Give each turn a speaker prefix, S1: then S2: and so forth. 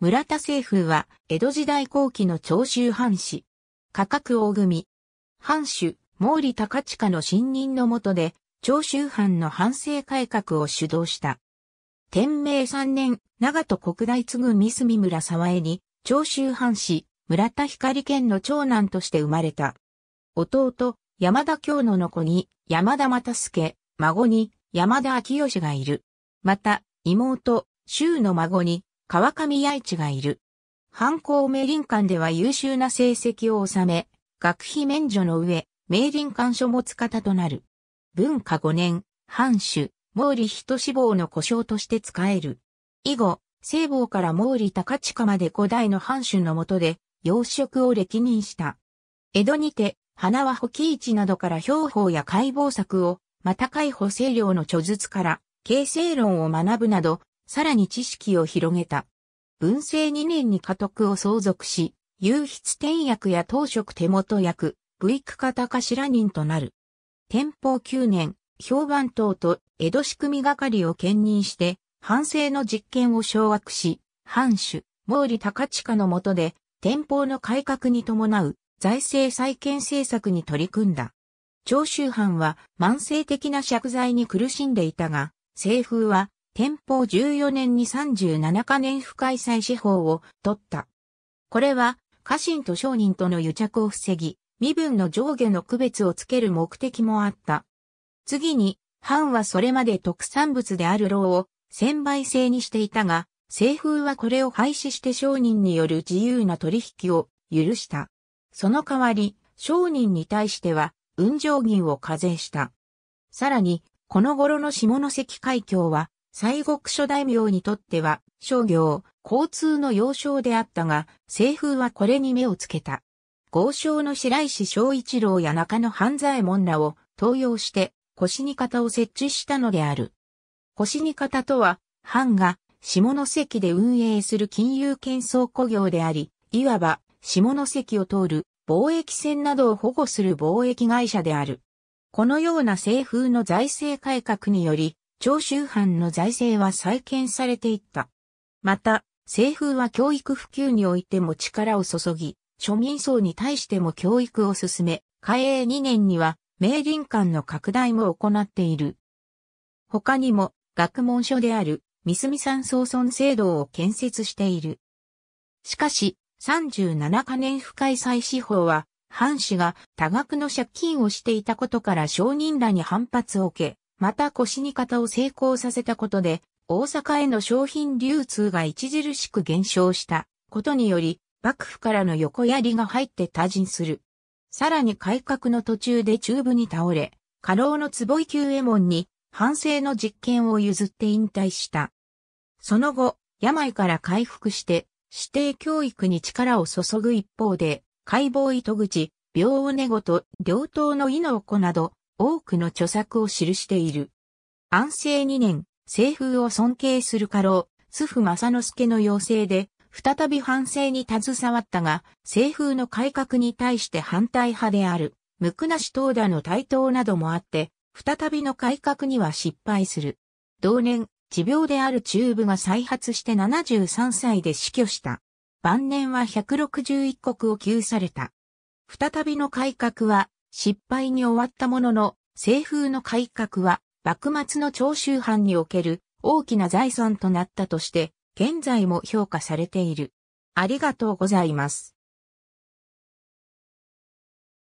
S1: 村田清風は、江戸時代後期の長州藩士。価格大組。藩主、毛利高近の信任のもとで、長州藩の藩政改革を主導した。天明三年、長戸国大次ぐ三隅村沢江に、長州藩士、村田光県の長男として生まれた。弟、山田京野の子に、山田又助、孫に、山田昭義がいる。また、妹、周の孫に、川上八一がいる。反抗名林館では優秀な成績を収め、学費免除の上、名林館書物方となる。文化5年、藩主、毛利人志望の故障として使える。以後、聖望から毛利高近まで古代の藩主の下で、養殖を歴任した。江戸にて、花は保木市などから標法や解剖策を、また解補正量の著述から、形成論を学ぶなど、さらに知識を広げた。文政2年に家督を相続し、有筆転役や当職手元役、部育方頭人となる。天保9年、評判等と江戸仕組み係を兼任して、反省の実権を掌握し、藩主、毛利高近の下で、天保の改革に伴う財政再建政策に取り組んだ。長州藩は慢性的な借財に苦しんでいたが、政府は天保14年に37カ年不開催司法を取った。これは、家臣と商人との癒着を防ぎ、身分の上下の区別をつける目的もあった。次に、藩はそれまで特産物である牢を専売制にしていたが、政風はこれを廃止して商人による自由な取引を許した。その代わり、商人に対しては、運上銀を課税した。さらに、この頃の下関海峡は、西国諸大名にとっては商業、交通の要衝であったが、政風はこれに目をつけた。豪商の白石昭一郎や中野半左衛門らを登用して、腰に方を設置したのである。腰に方とは、藩が下関で運営する金融建倉庫業であり、いわば下関を通る貿易船などを保護する貿易会社である。このような政風の財政改革により、長州藩の財政は再建されていった。また、政府は教育普及においても力を注ぎ、庶民層に対しても教育を進め、開営2年には、明倫館の拡大も行っている。他にも、学問所である、三住山総村制度を建設している。しかし、37カ年不開催司法は、藩士が多額の借金をしていたことから商人らに反発を受け、また腰に型を成功させたことで、大阪への商品流通が著しく減少したことにより、幕府からの横槍が入って多人する。さらに改革の途中で中部に倒れ、過労の坪井久右衛門に反省の実験を譲って引退した。その後、病から回復して、指定教育に力を注ぐ一方で、解剖糸口、病を寝ごと、両党の異の子など、多くの著作を記している。安政2年、政風を尊敬する家老、津府正之助の要請で、再び反省に携わったが、政風の改革に対して反対派である、無垢なし東田の台頭などもあって、再びの改革には失敗する。同年、持病である中部が再発して73歳で死去した。晩年は161国を救された。再びの改革は失敗に終わったものの、西風の改革は、幕末の長州藩における大きな財産となったとして、現在も評価されている。ありがとうございます。